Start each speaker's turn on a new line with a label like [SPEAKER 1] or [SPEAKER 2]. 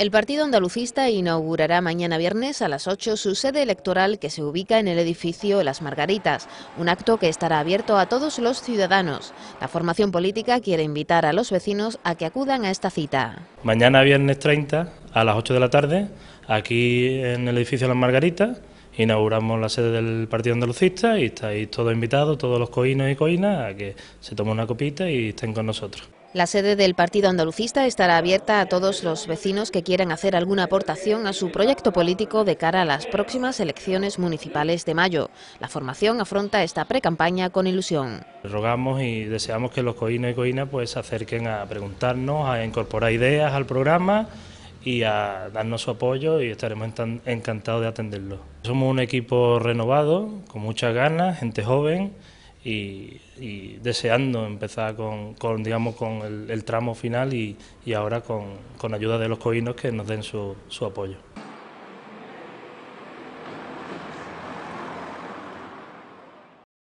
[SPEAKER 1] El Partido Andalucista inaugurará mañana viernes a las 8 su sede electoral que se ubica en el edificio Las Margaritas, un acto que estará abierto a todos los ciudadanos. La formación política quiere invitar a los vecinos a que acudan a esta cita.
[SPEAKER 2] Mañana viernes 30 a las 8 de la tarde, aquí en el edificio Las Margaritas, inauguramos la sede del Partido Andalucista y estáis todos invitados, todos los coínos y coínas, a que se tomen una copita y estén con nosotros.
[SPEAKER 1] La sede del Partido Andalucista estará abierta a todos los vecinos que quieran hacer alguna aportación a su proyecto político de cara a las próximas elecciones municipales de mayo. La formación afronta esta precampaña con ilusión.
[SPEAKER 2] Rogamos y deseamos que los coínos y coínas pues se acerquen a preguntarnos, a incorporar ideas al programa y a darnos su apoyo y estaremos encantados de atenderlo. Somos un equipo renovado, con muchas ganas, gente joven y, deseando empezar con, con digamos, con el, tramo final y, y ahora con, con, ayuda de los coinos que nos den su, su apoyo.